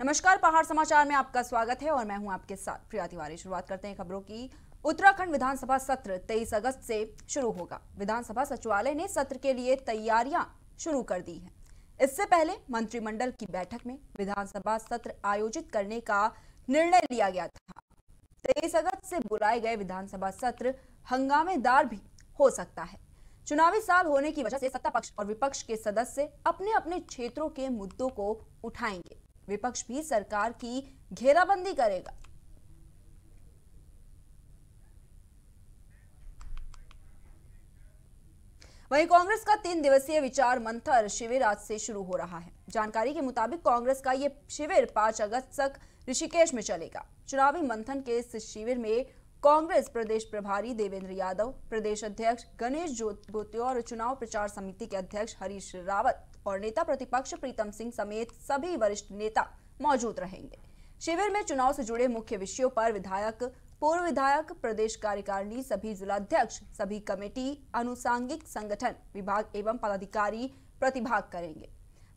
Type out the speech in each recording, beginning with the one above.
नमस्कार पहाड़ समाचार में आपका स्वागत है और मैं हूं आपके साथ प्रिया तिवारी शुरुआत करते हैं खबरों की उत्तराखंड विधानसभा सत्र 23 अगस्त से शुरू होगा विधानसभा सचिवालय ने सत्र के लिए तैयारियां शुरू कर दी है इससे पहले मंत्रिमंडल की बैठक में विधानसभा सत्र आयोजित करने का निर्णय लिया गया था तेईस अगस्त से बुलाए गए विधानसभा सत्र हंगामेदार भी हो सकता है चुनावी साल होने की वजह से सत्ता पक्ष और विपक्ष के सदस्य अपने अपने क्षेत्रों के मुद्दों को उठाएंगे विपक्ष भी सरकार की घेराबंदी करेगा वहीं कांग्रेस का तीन दिवसीय विचार मंथर शिविर आज से शुरू हो रहा है जानकारी के मुताबिक कांग्रेस का ये शिविर पांच अगस्त तक ऋषिकेश में चलेगा चुनावी मंथन के इस शिविर में कांग्रेस प्रदेश प्रभारी देवेंद्र यादव प्रदेश अध्यक्ष गणेश गोत्यो और चुनाव प्रचार समिति के अध्यक्ष हरीश रावत और नेता प्रतिपक्ष प्रीतम सिंह समेत सभी वरिष्ठ नेता मौजूद रहेंगे शिविर में चुनाव से जुड़े मुख्य विषयों पर विधायक पूर्व विधायक प्रदेश कार्यकारिणी सभी जिलाध्यक्ष सभी कमेटी अनुसांगिक संगठन विभाग एवं पदाधिकारी प्रतिभाग करेंगे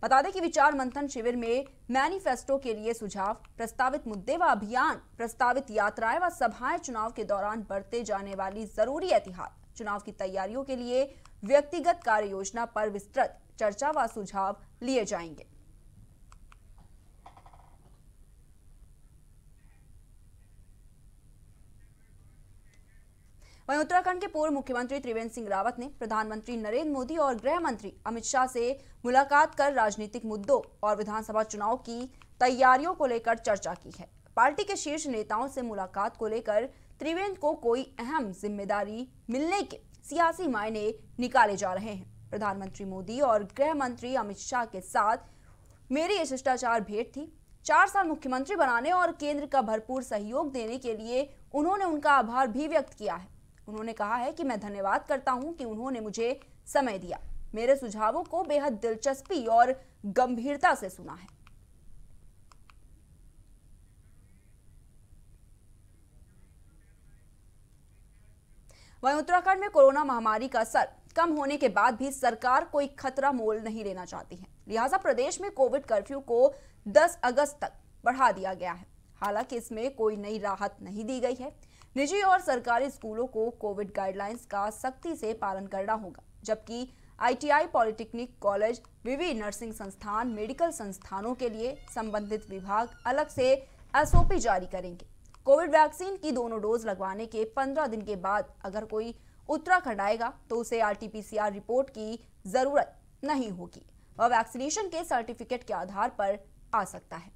बता दें कि विचार मंथन शिविर में मैनिफेस्टो के लिए सुझाव प्रस्तावित मुद्दे व अभियान प्रस्तावित यात्राएं व सभाएं चुनाव के दौरान बरते जाने वाली जरूरी एहतियात चुनाव की तैयारियों के लिए व्यक्तिगत कार्य योजना पर विस्तृत चर्चा व सुझाव लिए जाएंगे वहीं उत्तराखंड के पूर्व मुख्यमंत्री त्रिवेंद्र सिंह रावत ने प्रधानमंत्री नरेंद्र मोदी और गृह मंत्री अमित शाह से मुलाकात कर राजनीतिक मुद्दों और विधानसभा चुनाव की तैयारियों को लेकर चर्चा की है पार्टी के शीर्ष नेताओं से मुलाकात को लेकर त्रिवेंद्र को कोई अहम जिम्मेदारी मिलने के सियासी मायने निकाले जा रहे हैं प्रधानमंत्री मोदी और गृह मंत्री अमित शाह के साथ मेरी ये शिष्टाचार भेंट थी चार साल मुख्यमंत्री बनाने और केंद्र का भरपूर सहयोग देने के लिए उन्होंने उनका आभार भी व्यक्त किया है उन्होंने कहा है कि मैं धन्यवाद करता हूं कि उन्होंने मुझे समय दिया मेरे सुझावों को बेहद दिलचस्पी और गंभीरता से सुना है वहीं उत्तराखंड में कोरोना महामारी का असर कम होने के बाद भी सरकार कोई खतरा मोल नहीं लेना चाहती है लिहाजा प्रदेश में कोविड कर्फ्यू को 10 अगस्त तक बढ़ा दिया गया है हालांकि इसमें कोई नई राहत नहीं दी गई है निजी और सरकारी स्कूलों को कोविड गाइडलाइंस का सख्ती से पालन करना होगा जबकि आईटीआई पॉलिटेक्निक कॉलेज विवि नर्सिंग संस्थान मेडिकल संस्थानों के लिए संबंधित विभाग अलग से एसओपी जारी करेंगे कोविड वैक्सीन की दोनों डोज लगवाने के 15 दिन के बाद अगर कोई उत्तराखंड आएगा तो उसे आरटीपीसीआर रिपोर्ट की जरूरत नहीं होगी वह वैक्सीनेशन के सर्टिफिकेट के आधार पर आ सकता है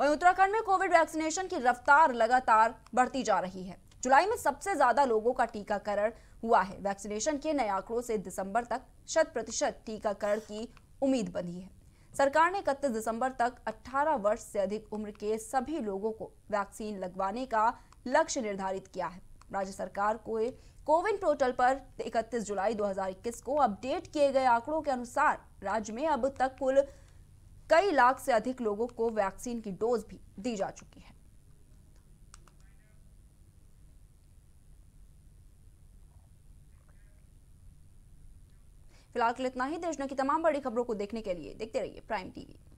वहीं उत्तराखंड में कोविड वैक्सीनेशन की रफ्तार लगातार बढ़ती जा रही है जुलाई में सबसे ज्यादा लोगों का टीकाकरण हुआ है वैक्सीनेशन के नए आंकड़ों से दिसंबर तक शत प्रतिशत टीकाकरण की उम्मीद बनी है सरकार ने इकतीस दिसंबर तक 18 वर्ष से अधिक उम्र के सभी लोगों को वैक्सीन लगवाने का लक्ष्य निर्धारित किया है राज्य सरकार को कोविन पोर्टल पर 31 जुलाई 2021 को अपडेट किए गए आंकड़ों के अनुसार राज्य में अब तक कुल कई लाख से अधिक लोगों को वैक्सीन की डोज भी दी जा चुकी है फिलहाल के लिए इतना ही देश की तमाम बड़ी खबरों को देखने के लिए देखते रहिए प्राइम टीवी